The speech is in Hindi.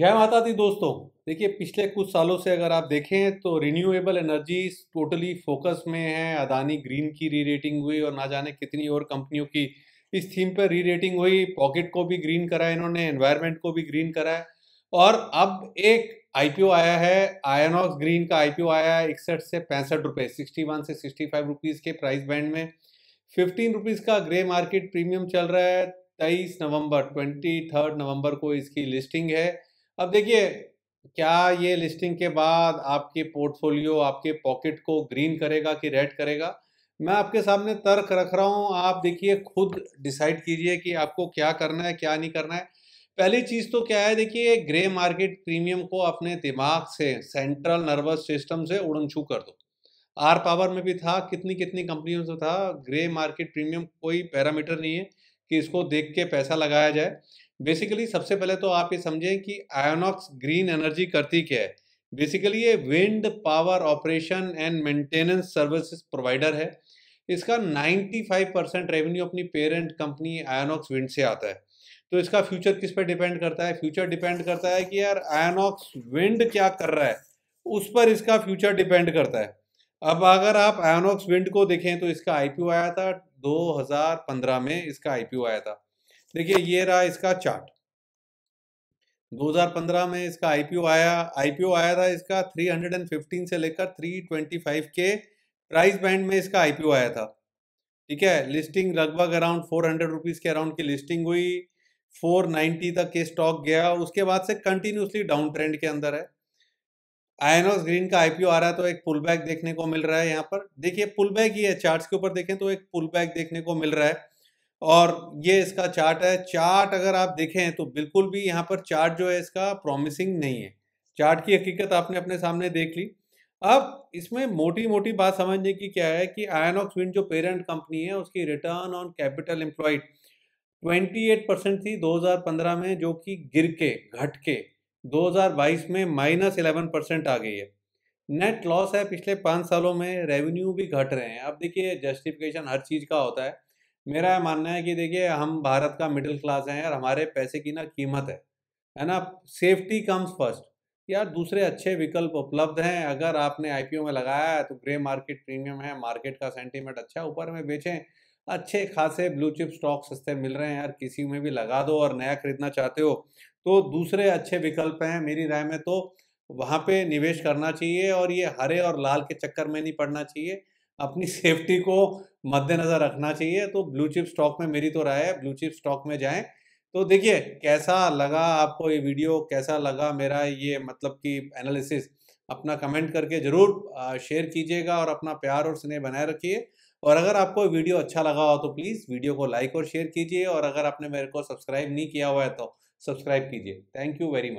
जय माता दी दोस्तों देखिए पिछले कुछ सालों से अगर आप देखें तो रिन्यूएबल एनर्जी टोटली फोकस में है अदानी ग्रीन की री रेटिंग हुई और ना जाने कितनी और कंपनियों की इस थीम पर री रेटिंग हुई पॉकेट को भी ग्रीन करा इन्होंने एनवायरमेंट को भी ग्रीन करा है और अब एक आईपीओ आया है आयनॉक्स ग्रीन का आईपीओ आया है इकसठ से पैंसठ रुपये सिक्सटी वन से सिक्सटी फाइव रुपीज़ के प्राइस बैंड में फिफ्टीन रुपीज़ का ग्रे मार्केट प्रीमियम चल रहा है तेईस नवंबर ट्वेंटी थर्ड नवंबर को इसकी लिस्टिंग है अब देखिए क्या ये लिस्टिंग के बाद आपके पोर्टफोलियो आपके पॉकेट को ग्रीन करेगा कि रेड करेगा मैं आपके सामने तर्क रख रहा हूँ आप देखिए खुद डिसाइड कीजिए कि आपको क्या करना है क्या नहीं करना है पहली चीज़ तो क्या है देखिए ग्रे मार्केट प्रीमियम को अपने दिमाग से सेंट्रल नर्वस सिस्टम से उड़न छू कर दो आर पावर में भी था कितनी कितनी कंपनियों से था ग्रे मार्केट प्रीमियम कोई पैरामीटर नहीं है कि इसको देख के पैसा लगाया जाए बेसिकली सबसे पहले तो आप ये समझें कि आयोनॉक्स ग्रीन एनर्जी करती क्या है बेसिकली ये wind power operation and maintenance services provider है इसका 95 परसेंट रेवेन्यू अपनी पेरेंट कंपनी आयोनॉक्स विंड से आता है तो इसका फ्यूचर किस पर डिपेंड करता है फ्यूचर डिपेंड करता है कि यार आयोनॉक्स विंड क्या कर रहा है उस पर इसका फ्यूचर डिपेंड करता है अब अगर आप आयोनॉक्स विंड को देखें तो इसका आईपीओ आया था 2015 में इसका आईपीओ आया था देखिए ये रहा इसका चार्ट 2015 में इसका आईपीओ आया आईपीओ आया था इसका 315 से लेकर 325 के प्राइस बैंड में इसका आईपीओ आया था ठीक है लिस्टिंग लगभग अराउंड फोर हंड्रेड रुपीज़ के अराउंड की लिस्टिंग हुई 490 तक के स्टॉक गया उसके बाद से कंटिन्यूसली डाउन ट्रेंड के अंदर है आयनोस ग्रीन का आईपीओ आ रहा है तो एक पुल बैक देखने को मिल रहा है यहाँ पर देखिए पुल बैक ही है चार्ट्स के ऊपर देखें तो एक पुल बैक देखने को मिल रहा है और ये इसका चार्ट है चार्ट अगर आप देखें तो बिल्कुल भी यहाँ पर चार्ट जो है इसका प्रॉमिसिंग नहीं है चार्ट की हकीकत आपने अपने सामने देख ली अब इसमें मोटी मोटी बात समझने की क्या है कि आयनॉक्स विंड जो पेरेंट कंपनी है उसकी return on capital employed 28 percent थी 2015 में जो कि गिर के घट के 2022 में माइनस इलेवन परसेंट आ गई है नेट लॉस है पिछले पाँच सालों में रेवेन्यू भी घट रहे हैं अब देखिए जस्टिफिकेशन हर चीज़ का होता है मेरा मानना है कि देखिए हम भारत का मिडिल क्लास है और हमारे पैसे की ना कीमत है है ना सेफ्टी कम्स फर्स्ट यार दूसरे अच्छे विकल्प उपलब्ध हैं अगर आपने आईपीओ में लगाया है तो ग्रे मार्केट प्रीमियम है मार्केट का सेंटीमेंट अच्छा ऊपर में बेचें अच्छे खासे ब्लू चिप स्टॉक सस्ते मिल रहे हैं यार किसी में भी लगा दो और नया खरीदना चाहते हो तो दूसरे अच्छे विकल्प हैं मेरी राय में तो वहाँ पे निवेश करना चाहिए और ये हरे और लाल के चक्कर में नहीं पड़ना चाहिए अपनी सेफ्टी को मद्देनजर रखना चाहिए तो ब्लू चिप स्टॉक में मेरी तो राय है ब्लू चिप स्टॉक में जाएं तो देखिए कैसा लगा आपको ये वीडियो कैसा लगा मेरा ये मतलब कि एनालिसिस अपना कमेंट करके ज़रूर शेयर कीजिएगा और अपना प्यार और स्नेह बनाए रखिए और अगर आपको वीडियो अच्छा लगा हो तो प्लीज़ वीडियो को लाइक और शेयर कीजिए और अगर आपने मेरे को सब्सक्राइब नहीं किया हुआ है तो सब्सक्राइब कीजिए थैंक यू वेरी मच